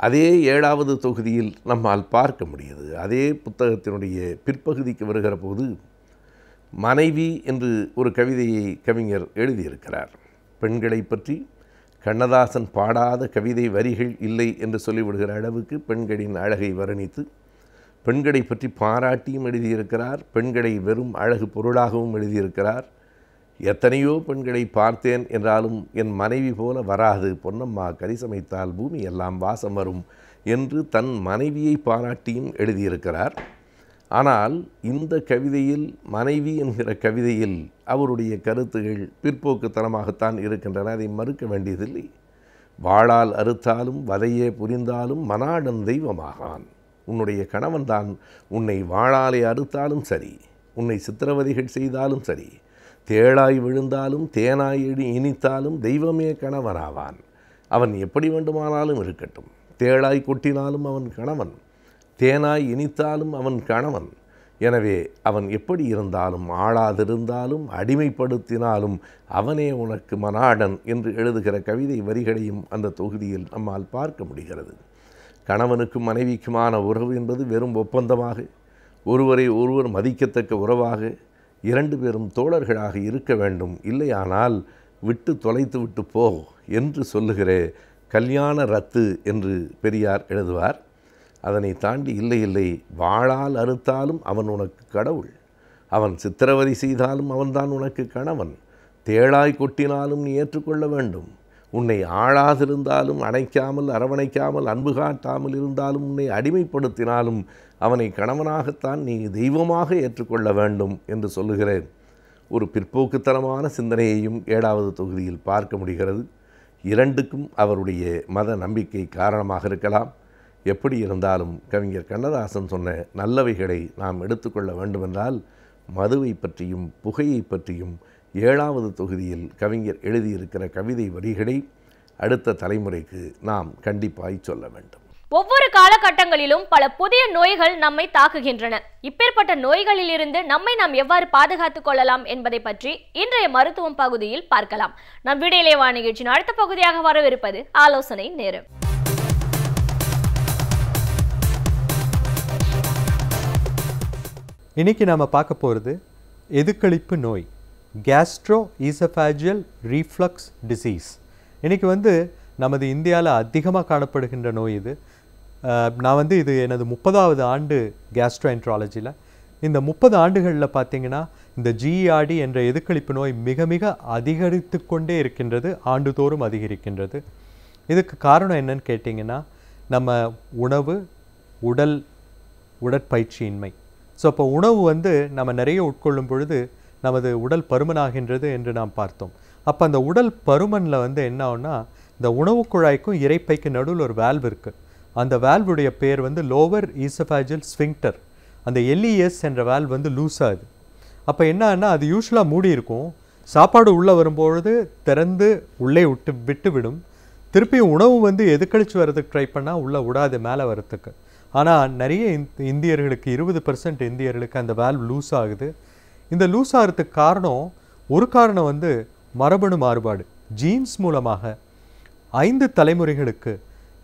அதே ஏழாவது தொகுதியில் நம்மால் பார்க்க முடியுது அதே புத்தகத்தினுடைய பிற்பகுதிக்கு வருகிற போது மனைவி என்று ஒரு கவிதையை கவிஞர் எழுதியிருக்கிறார் பெண்களை பற்றி கண்ணதாசன் பாடாத கவிதை வரிகள் இல்லை என்று சொல்லிவிடுகிற அளவுக்கு பெண்களின் அழகை வர்ணித்து பெண்களை பற்றி பாராட்டியும் எழுதியிருக்கிறார் பெண்களை வெறும் அழகு பொருளாகவும் எழுதியிருக்கிறார் எத்தனையோ பெண்களை பார்த்தேன் என்றாலும் என் மனைவி போல வராது பொன்னம்மா கரிசமைத்தால் பூமி எல்லாம் வாசம் வரும் என்று தன் மனைவியை பாராட்டியும் எழுதியிருக்கிறார் ஆனால் இந்த கவிதையில் மனைவி என்கிற கவிதையில் அவருடைய கருத்துகள் பிற்போக்குத்தனமாகத்தான் இருக்கின்றன அதை மறுக்க வேண்டியதில்லை வாழால் அறுத்தாலும் வதையே புரிந்தாலும் மனாடன் தெய்வமாகான் உன்னுடைய கணவன்தான் உன்னை வாழாலே அறுத்தாலும் சரி உன்னை சித்திரவதைகள் செய்தாலும் சரி தேளாய் விழுந்தாலும் தேனாய் எழு இனித்தாலும் தெய்வமே கணவனாவான் அவன் எப்படி வேண்டுமானாலும் இருக்கட்டும் தேளாய் கொட்டினாலும் அவன் கணவன் தேனாய் இனித்தாலும் அவன் கணவன் எனவே அவன் எப்படி இருந்தாலும் ஆளாதிருந்தாலும் அடிமைப்படுத்தினாலும் அவனே உனக்கு மனாடன் என்று எழுதுகிற கவிதை வரிகளையும் அந்த தொகுதியில் நம்மால் பார்க்க முடிகிறது கணவனுக்கும் மனைவிக்குமான உறவு என்பது வெறும் ஒப்பந்தமாக ஒருவரை ஒருவர் மதிக்கத்தக்க உறவாக இரண்டு பேரும் தோழர்களாக இருக்க வேண்டும் இல்லையானால் விட்டு தொலைத்து விட்டு போ என்று சொல்லுகிற கல்யாண ரத்து என்று பெரியார் எழுதுவார் அதனை தாண்டி இல்லை இல்லை வாழால் அறுத்தாலும் அவன் உனக்கு கடவுள் அவன் சித்திரவதை செய்தாலும் அவன்தான் உனக்கு கணவன் தேளாய் கொட்டினாலும் நீ ஏற்றுக்கொள்ள வேண்டும் உன்னை ஆளாதிருந்தாலும் அணைக்காமல் அரவணைக்காமல் அன்பு காட்டாமல் இருந்தாலும் உன்னை அடிமைப்படுத்தினாலும் அவனை கணவனாகத்தான் நீ தெய்வமாக ஏற்றுக்கொள்ள வேண்டும் என்று சொல்லுகிறேன் ஒரு பிற்போக்குத்தனமான சிந்தனையையும் ஏழாவது தொகுதியில் பார்க்க முடிகிறது இரண்டுக்கும் அவருடைய மத நம்பிக்கை காரணமாக இருக்கலாம் எப்படி இருந்தாலும் கவிஞர் கண்ணதாசன் சொன்ன நல்லவைகளை நாம் எடுத்துக்கொள்ள வேண்டுமென்றால் மதுவை பற்றியும் புகையை பற்றியும் ஏழாவது தொகுதியில் கவிஞர் எழுதியிருக்கிற கவிதை வரிகளை அடுத்த தலைமுறைக்கு நாம் கண்டிப்பாய் சொல்ல வேண்டும் ஒவ்வொரு காலகட்டங்களிலும் பல புதிய நோய்கள் நம்மை தாக்குகின்றன இப்பேற்பட்ட நோய்களிலிருந்து நம்மை நாம் எவ்வாறு பாதுகாத்துக் கொள்ளலாம் என்பதை பற்றி இன்றைய மருத்துவம் பகுதியில் பார்க்கலாம் நம் விடையிலேவா நிகழ்ச்சியின் அடுத்த பகுதியாக வரவிருப்பது ஆலோசனை நேரம் இன்னைக்கு நாம் பார்க்க போகிறது எதுக்களிப்பு நோய் கேஸ்ட்ரோ ஈசபாஜியல் ரீஃப்ளக்ஸ் டிசீஸ் இன்னைக்கு வந்து நமது இந்தியாவில் அதிகமாக காணப்படுகின்ற நோய் இது நான் வந்து இது எனது முப்பதாவது ஆண்டு கேஸ்ட்ரோஎன்ட்ராலஜியில் இந்த முப்பது ஆண்டுகளில் பார்த்தீங்கன்னா இந்த ஜிஇஆர்டி e என்ற எதிர்கழிப்பு நோய் மிக மிக அதிகரித்து கொண்டே இருக்கின்றது ஆண்டுதோறும் அதிகரிக்கின்றது இதுக்கு காரணம் என்னன்னு கேட்டிங்கன்னா நம்ம உணவு உடல் உடற்பயிற்சியின்மை ஸோ அப்போ உணவு வந்து நம்ம நிறைய உட்கொள்ளும் பொழுது நமது உடல் பருமனாகின்றது என்று நாம் பார்த்தோம் அப்போ அந்த உடல் பருமனில் வந்து என்ன ஆகுனா இந்த உணவு குழாய்க்கும் இறைப்பைக்கு நடுவில் ஒரு வேல்வ் இருக்குது அந்த வேல்வுடைய பேர் வந்து லோவர் ஈசஃபேஜல் ஸ்விங்டர் அந்த எல்இஎஸ் என்ற வேல்வ் வந்து லூஸ் ஆகுது அப்போ என்னன்னா அது யூஸ்வலாக மூடி இருக்கும் சாப்பாடு உள்ளே வரும்பொழுது திறந்து உள்ளே விட்டு விட்டு விடும் திருப்பியும் உணவு வந்து எதுக்கழிச்சு வரதுக்கு ட்ரை பண்ணால் உள்ளே விடாது மேலே வரத்துக்கு ஆனால் நிறைய இந்தியர்களுக்கு இருபது பர்சன்ட் இந்தியர்களுக்கு அந்த வேல்வ் லூஸ் ஆகுது இந்த லூஸ் ஆகிறதுக்கு காரணம் ஒரு காரணம் வந்து மரபணு மாறுபாடு ஜீன்ஸ் மூலமாக ஐந்து தலைமுறைகளுக்கு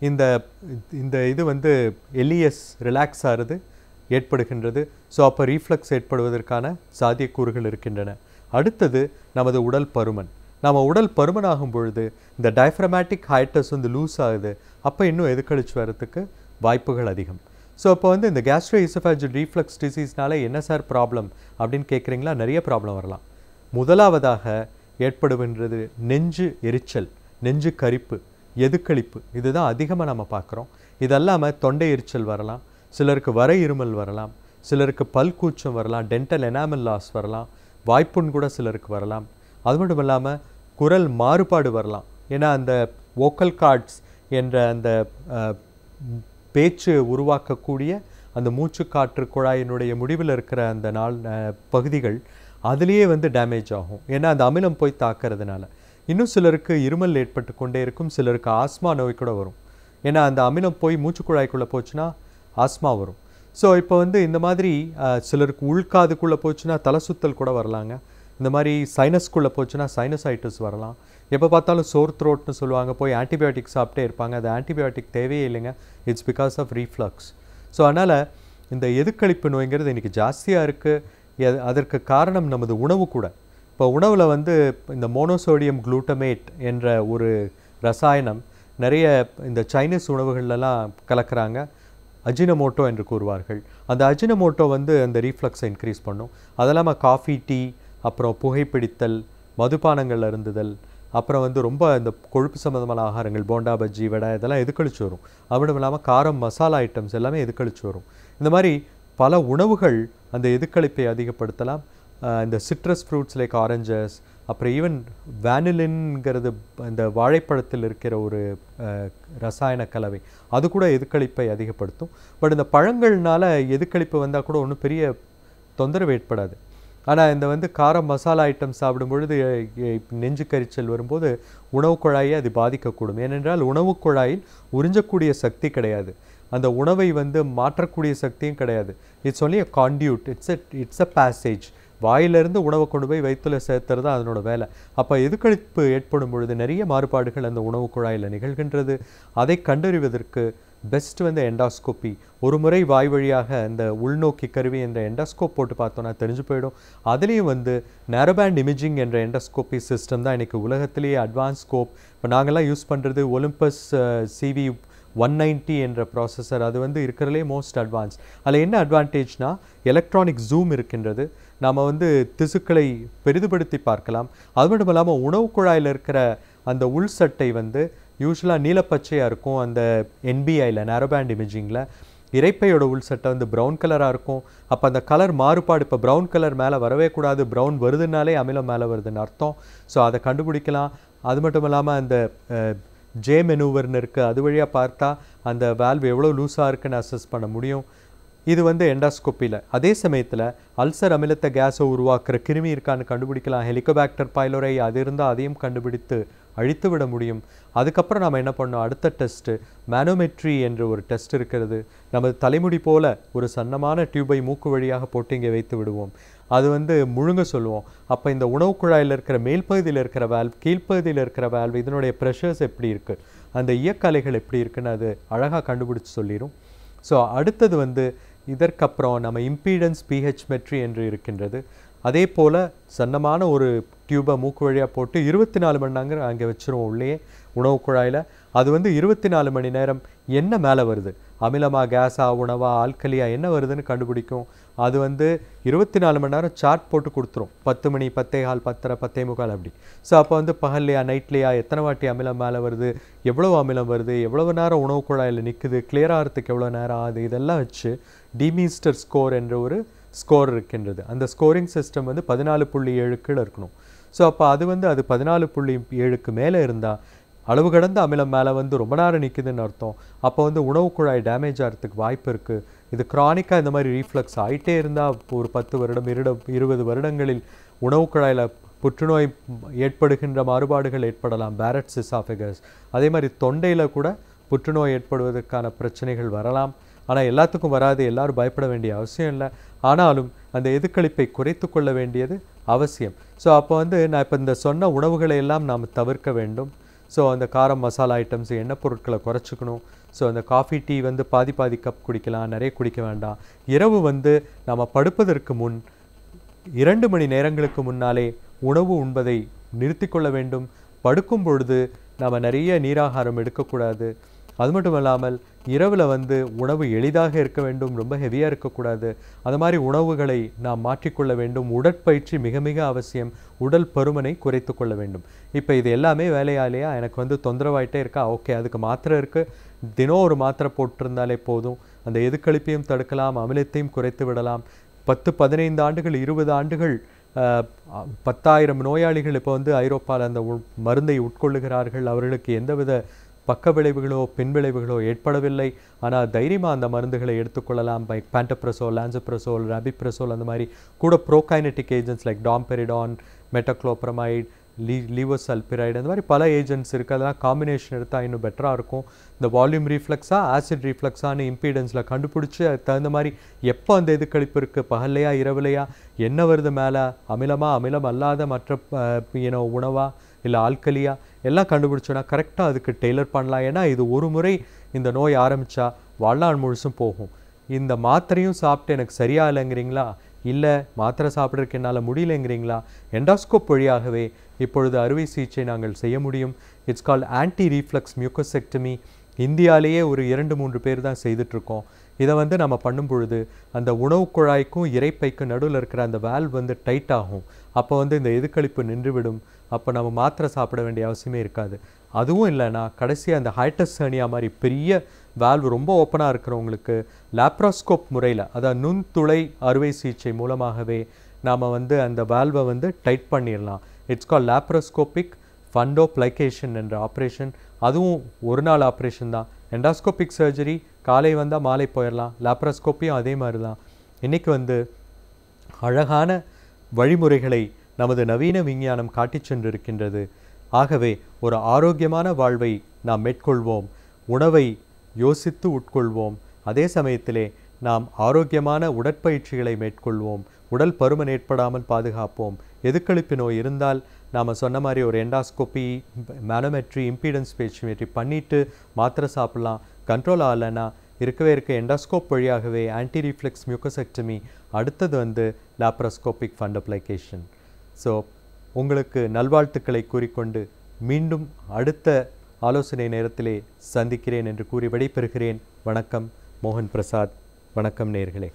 இந்த இந்த இது வந்து எலியஸ் ரிலாக்ஸ் ஆகிறது ஏற்படுகின்றது ஸோ அப்போ ரீஃப்ளக்ஸ் ஏற்படுவதற்கான சாத்தியக்கூறுகள் இருக்கின்றன அடுத்தது நமது உடல் பருமன் நம்ம உடல் பருமன் ஆகும் பொழுது இந்த டைஃப்ரமேட்டிக் ஹைட்டஸ் வந்து லூஸ் ஆகுது அப்போ இன்னும் எதுக்கழிச்சு வரத்துக்கு வாய்ப்புகள் அதிகம் ஸோ அப்போ வந்து இந்த கேஸ்ட்ரோ இசோஃபேஜல் ரீஃப்ளக்ஸ் டிசீஸ்னால என்ன சார் ப்ராப்ளம் அப்படின்னு கேட்குறீங்களா நிறைய ப்ராப்ளம் வரலாம் முதலாவதாக ஏற்படுகின்றது நெஞ்சு எரிச்சல் நெஞ்சு கரிப்பு எதுக்களிப்பு இதுதான் அதிகமாக நம்ம பார்க்குறோம் இதெல்லாமல் தொண்டை எரிச்சல் வரலாம் சிலருக்கு வர இருமல் வரலாம் சிலருக்கு பல் கூச்சம் வரலாம் டென்டல் எனாமல் லாஸ் வரலாம் வாய்ப்புண் கூட சிலருக்கு வரலாம் அது மட்டும் இல்லாமல் குரல் மாறுபாடு வரலாம் ஏன்னா அந்த வோக்கல் கார்ட்ஸ் என்ற அந்த பேச்சு உருவாக்கக்கூடிய அந்த மூச்சு காற்று குழாயினுடைய முடிவில் இருக்கிற அந்த நாள் பகுதிகள் அதுலேயே வந்து டேமேஜ் ஆகும் ஏன்னா அந்த அமிலம் போய் தாக்கிறதுனால இன்னும் சிலருக்கு இருமல் ஏற்பட்டு கொண்டே இருக்கும் சிலருக்கு ஆஸ்மா நோய் கூட வரும் ஏன்னா அந்த அமிலம் போய் மூச்சுக்குழாய்க்குள்ளே போச்சுன்னா ஆஸ்மா வரும் ஸோ இப்போ வந்து இந்த மாதிரி சிலருக்கு உள்காதுக்குள்ளே போச்சுன்னா தலை சுத்தல் கூட வரலாங்க இந்த மாதிரி சைனஸ்குள்ளே போச்சுன்னா சைனசைட்டிஸ் வரலாம் எப்போ பார்த்தாலும் சோர் த்ரோட்னு சொல்லுவாங்க போய் ஆன்டிபயோட்டிக் சாப்பிட்டே இருப்பாங்க அது ஆன்டிபயோட்டிக் தேவையே இல்லைங்க it's because of reflux so அதனால் இந்த எதுக்களிப்பு நோய்ங்கிறது இன்றைக்கி ஜாஸ்தியாக இருக்குது அதற்கு காரணம் நமது உணவு கூட இப்போ உணவில் வந்து இந்த மோனோசோடியம் குளூட்டமேட் என்ற ஒரு ரசாயனம் நிறைய இந்த சைனீஸ் உணவுகள்லாம் கலக்கிறாங்க அஜினமோட்டோ என்று கூறுவார்கள் அந்த அஜினமோட்டோ வந்து அந்த ரீஃப்ளக்ஸை இன்க்ரீஸ் பண்ணும் அது இல்லாமல் காஃபி டீ அப்புறம் புகைப்பிடித்தல் மதுபானங்கள் அருந்துதல் அப்புறம் வந்து ரொம்ப இந்த கொழுப்பு சம்மந்தமான ஆகாரங்கள் போண்டா பஜ்ஜி வடை இதெல்லாம் எதுக்கழிச்சு வரும் அப்படி இல்லாமல் காரம் மசாலா ஐட்டம்ஸ் எல்லாமே எதுக்கழிச்சு வரும் இந்த மாதிரி பல உணவுகள் அந்த எதுக்களிப்பை அதிகப்படுத்தலாம் இந்த சிட்ரஸ் ஃப்ரூட்ஸ் லைக் ஆரஞ்சஸ் அப்புறம் ஈவன் வேனிலின்ங்கிறது இந்த வாழைப்பழத்தில் இருக்கிற ஒரு ரசாயன கலவை அது கூட எதுக்களிப்பை அதிகப்படுத்தும் பட் இந்த பழங்கள்னால எதுக்களிப்பு வந்தால் கூட ஒன்றும் பெரிய தொந்தரவு ஏற்படாது ஆனால் இந்த வந்து காரம் மசாலா ஐட்டம் சாப்பிடும் பொழுது நெஞ்சு கரிச்சல் வரும்போது உணவு குழாயை அது பாதிக்கக்கூடும் ஏனென்றால் உணவு குழாயில் உறிஞ்சக்கூடிய சக்தி கிடையாது அந்த உணவை வந்து மாற்றக்கூடிய சக்தியும் கிடையாது it's only a conduit it's a it's a passage வாயிலிருந்து உணவை கொண்டு போய் வயிற்றுல சேர்த்துறது அதனோட வேலை அப்போ எதிர்கழிப்பு ஏற்படும் பொழுது நிறைய மாறுபாடுகள் அந்த உணவு குழாயில் நிகழ்கின்றது அதை கண்டறிவதற்கு பெஸ்ட் வந்து எண்டாஸ்கோப்பி ஒரு முறை வாய் வழியாக இந்த உள்நோக்கி கருவி என்ற எண்டாஸ்கோப் போட்டு பார்த்தோன்னா தெரிஞ்சு போயிடும் அதுலேயும் வந்து நேரோபேண்ட் இமேஜிங் என்ற எண்டாஸ்கோப்பி சிஸ்டம் தான் இன்றைக்கி உலகத்திலேயே அட்வான்ஸ் ஸ்கோப் இப்போ நாங்கள்லாம் யூஸ் பண்ணுறது ஒலிம்பஸ் சிவி ஒன் நைன்டி என்ற ப்ராசஸர் அது வந்து இருக்கிறதுலே மோஸ்ட் அட்வான்ஸ் அதில் என்ன அட்வான்டேஜ்னால் எலக்ட்ரானிக் ஜூம் இருக்கின்றது நாம் வந்து திசுக்களை பெரிதுபடுத்தி பார்க்கலாம் அது மட்டும் இல்லாமல் உணவு குழாயில் இருக்கிற அந்த உள் சட்டை வந்து யூஸ்வலாக நீலப்பச்சையாக இருக்கும் அந்த என்பிஐயில் நேரோபேண்ட் இமேஜிங்கில் இறைப்பையோட உள் சட்டை வந்து ப்ரௌன் கலராக இருக்கும் அப்போ அந்த கலர் மாறுபாடு இப்போ ப்ரௌன் கலர் மேலே வரவே கூடாது ப்ரௌன் வருதுனாலே அமிலம் மேலே வருதுன்னு அர்த்தம் ஸோ அதை கண்டுபிடிக்கலாம் அது மட்டும் இல்லாமல் அந்த ஜே மெனூவர்னு இருக்குது அது வழியாக பார்த்தா அந்த வேல்வ் எவ்வளோ லூஸாக இருக்குன்னு அசஸ் பண்ண முடியும் இது வந்து எண்டாஸ்கோப்பியில் அதே சமயத்தில் அல்சர் அமிலத்த கேஸை உருவாக்குற கிருமி இருக்கான்னு கண்டுபிடிக்கலாம் ஹெலிகோபேக்டர் பைலோரை அது இருந்தால் அதையும் கண்டுபிடித்து அழித்து விட முடியும் அதுக்கப்புறம் நம்ம என்ன பண்ணோம் அடுத்த டெஸ்ட்டு மேனோமெட்ரி என்ற ஒரு டெஸ்ட் இருக்கிறது நமது தலைமுடி போல ஒரு சன்னமான டியூபை மூக்கு வழியாக போட்டு இங்கே வைத்து விடுவோம் அது வந்து முழுங்க சொல்லுவோம் அப்போ இந்த உணவு குழாயில் இருக்கிற மேல் பகுதியில் இருக்கிற வேல்வ் கீழ்ப்பகுதியில் இருக்கிற வேல்வ் இதனுடைய ப்ரெஷர்ஸ் எப்படி இருக்குது அந்த இயக்கலைகள் எப்படி இருக்குன்னு அது அழகாக கண்டுபிடிச்சி சொல்லிடும் ஸோ அடுத்தது வந்து இதற்கப்புறம் நம்ம இம்பீடன்ஸ் பிஹெச் மெட்ரி என்று இருக்கின்றது அதே போல் சன்னமான ஒரு டியூபை மூக்கு வழியாக போட்டு இருபத்தி நாலு மணி நேரம் அங்கே வச்சுருவோம் உள்ளே உணவு குழாயில் அது வந்து இருபத்தி நாலு மணி நேரம் என்ன மேலே வருது அமிலமாக கேஸாக உணவாக ஆல்கலியாக என்ன வருதுன்னு கண்டுபிடிக்கும் அது வந்து இருபத்தி நாலு மணி நேரம் சார்ட் போட்டு கொடுத்துரும் பத்து மணி பத்தே கால் பத்தரை பத்தே முக்கால் அப்படி ஸோ அப்போ வந்து பகல்லையா நைட்லையா எத்தனை வாட்டி அமிலம் மேலே வருது எவ்வளோ அமிலம் வருது எவ்வளவு நேரம் உணவு குழாயில் நிற்குது கிளியர் ஆகிறதுக்கு எவ்வளோ நேரம் ஆகுது இதெல்லாம் வச்சு டிமீஸ்டர் ஸ்கோர் என்ற ஒரு ஸ்கோர் இருக்கின்றது அந்த ஸ்கோரிங் சிஸ்டம் வந்து பதினாலு புள்ளி ஏழுக்குள்ள இருக்கணும் ஸோ அப்போ அது வந்து அது பதினாலு புள்ளி ஏழுக்கு மேலே இருந்தால் அளவு கடந்த அமிலம் மேலே வந்து ரொம்ப நேரம் நிற்குதுன்னு அர்த்தம் அப்போ வந்து உணவு குழாய் டேமேஜ் ஆகிறதுக்கு வாய்ப்பு இருக்குது இது க்ரானிக்காக இந்த மாதிரி ரீஃப்ளக்ஸ் ஆகிட்டே இருந்தால் ஒரு பத்து வருடம் இருட இருபது வருடங்களில் உணவு குழாயில் புற்றுநோய் ஏற்படுகின்ற மாறுபாடுகள் ஏற்படலாம் பேரட் சிசாஃபிகஸ் அதே மாதிரி தொண்டையில் கூட புற்றுநோய் ஏற்படுவதற்கான பிரச்சனைகள் வரலாம் ஆனால் எல்லாத்துக்கும் வராது எல்லாரும் பயப்பட வேண்டிய அவசியம் இல்லை ஆனாலும் அந்த எதிர்கழிப்பை குறைத்து கொள்ள வேண்டியது அவசியம் ஸோ அப்போ வந்து நான் இப்போ இந்த சொன்ன உணவுகளை எல்லாம் நாம் தவிர்க்க வேண்டும் ஸோ அந்த காரம் மசாலா ஐட்டம்ஸ் எண்ணெய் பொருட்களை குறைச்சிக்கணும் ஸோ அந்த காஃபி டீ வந்து பாதி பாதி கப் குடிக்கலாம் நிறைய குடிக்க வேண்டாம் இரவு வந்து நம்ம படுப்பதற்கு முன் இரண்டு மணி நேரங்களுக்கு முன்னாலே உணவு உண்பதை நிறுத்தி கொள்ள வேண்டும் படுக்கும் பொழுது நாம் நிறைய நீராகாரம் எடுக்கக்கூடாது அது மட்டும் இல்லாமல் இரவில் வந்து உணவு எளிதாக இருக்க வேண்டும் ரொம்ப ஹெவியாக இருக்கக்கூடாது அது மாதிரி உணவுகளை நாம் மாற்றிக்கொள்ள வேண்டும் உடற்பயிற்சி மிக மிக அவசியம் உடல் பருமனை குறைத்து கொள்ள வேண்டும் இப்போ இது எல்லாமே வேலையாலேயா எனக்கு வந்து தொந்தரவாயிட்டே இருக்கா ஓகே அதுக்கு மாத்திரை இருக்குது தினம் ஒரு மாத்திரை போட்டிருந்தாலே போதும் அந்த எதுக்களிப்பையும் தடுக்கலாம் அமிலத்தையும் குறைத்து விடலாம் பத்து பதினைந்து ஆண்டுகள் இருபது ஆண்டுகள் பத்தாயிரம் நோயாளிகள் இப்போ வந்து ஐரோப்பாவில் அந்த மருந்தை உட்கொள்ளுகிறார்கள் அவர்களுக்கு எந்தவித பக்க விளைவுகளோ பின்விளைவுகளோ ஏற்படவில்லை ஆனால் தைரியமாக அந்த மருந்துகளை எடுத்துக்கொள்ளலாம் பை பேண்டப்ரசோல் லான்சப்ரசோல் ரபிப்ரசோல் அந்த மாதிரி கூட ப்ரோகைனட்டிக் ஏஜென்ட்ஸ் லைக் டாம்பெரிடான் மெட்டக்ளோப்ரமைட் லீ லீவோசல்பிரைடு அந்த மாதிரி பல ஏஜென்ட்ஸ் இருக்குது அதெல்லாம் காம்பினேஷன் எடுத்தால் இன்னும் பெட்டராக இருக்கும் இந்த வால்யூம் ரீஃப்ளெக்ஸாக ஆசிட் ரீஃப்ளெக்ஸான்னு இம்பீடன்ஸில் கண்டுபிடிச்சி அதுக்கு தகுந்த மாதிரி எப்போ அந்த கழிப்பு இருக்குது பகல்லையா இரவுலையா என்ன வருது மேலே அமிலமாக அமிலம் அல்லாத மற்ற ஏன்னோ உணவாக இல்லை ஆல்கலியா எல்லாம் கண்டுபிடிச்சோன்னா கரெக்டாக அதுக்கு டெய்லர் பண்ணலாம் ஏன்னா இது ஒரு முறை இந்த நோய் ஆரம்பித்தா வாழ்நாள் முழுசும் போகும் இந்த மாத்திரையும் சாப்பிட்டு எனக்கு சரியாக இல்லைங்கிறீங்களா இல்லை மாத்திரை சாப்பிட்றதுக்கு என்னால் முடியலைங்கிறீங்களா எண்டாஸ்கோப் வழியாகவே இப்பொழுது அறுவை சிகிச்சை நாங்கள் செய்ய முடியும் it's call anti reflux mucosectomy இந்தியாலேயே ஒரு இரண்டு மூன்று பேர் தான் செய்துட்ருக்கோம் இதை வந்து நம்ம பண்ணும் பொழுது அந்த உணவு குழாய்க்கும் இறைப்பைக்கும் நடுவில் இருக்கிற அந்த வேல்வ் வந்து டைட் ஆகும் அப்போ வந்து இந்த எதிர்கழிப்பு நின்றுவிடும் அப்போ நம்ம மாத்திரை சாப்பிட வேண்டிய அவசியமே இருக்காது அதுவும் இல்லைன்னா கடைசியாக அந்த ஹைட்டசர்னியா மாதிரி பெரிய வேல்வ் ரொம்ப ஓப்பனாக இருக்கிறவங்களுக்கு லேப்ராஸ்கோப் முறையில் அதாவது நுண்துளை அறுவை சிகிச்சை மூலமாகவே நாம் வந்து அந்த வேல்வை வந்து டைட் பண்ணிடலாம் இட்ஸ் கால் லேப்ரோஸ்கோபிக் ஃபண்டோ பிளைகேஷன் என்ற ஆப்ரேஷன் அதுவும் ஒரு நாள் ஆப்ரேஷன் தான் எண்டாஸ்கோபிக் சர்ஜரி காலை வந்தால் மாலை போயிடலாம் லேப்ரோஸ்கோப்பியும் அதே மாதிரி தான் இன்றைக்கி வந்து அழகான வழிமுறைகளை நமது நவீன விஞ்ஞானம் காட்டிச் சென்றிருக்கின்றது ஆகவே ஒரு ஆரோக்கியமான வாழ்வை நாம் மேற்கொள்வோம் உணவை யோசித்து உட்கொள்வோம் அதே சமயத்திலே நாம் ஆரோக்கியமான உடற்பயிற்சிகளை மேற்கொள்வோம் உடல் பருமன் ஏற்படாமல் பாதுகாப்போம் எதுக்களிப்பு நோய் இருந்தால் நாம் சொன்ன மாதிரி ஒரு எண்டாஸ்கோப்பி மேனோமெட்ரி இம்பீடன்ஸ் பேச்சுமெட்ரி பண்ணிவிட்டு மாத்திரை சாப்பிட்லாம் கண்ட்ரோல் ஆகலைன்னா இருக்கவே இருக்க எண்டாஸ்கோப் வழியாகவே ஆன்டி ரிஃப்ளெக்ஸ் அடுத்தது வந்து ஃபண்ட் ஃபண்டப்ளைகேஷன் ஸோ உங்களுக்கு நல்வாழ்த்துக்களை கூறிக்கொண்டு மீண்டும் அடுத்த ஆலோசனை நேரத்திலே சந்திக்கிறேன் என்று கூறி விடைபெறுகிறேன் வணக்கம் மோகன் பிரசாத் வணக்கம் நேர்களே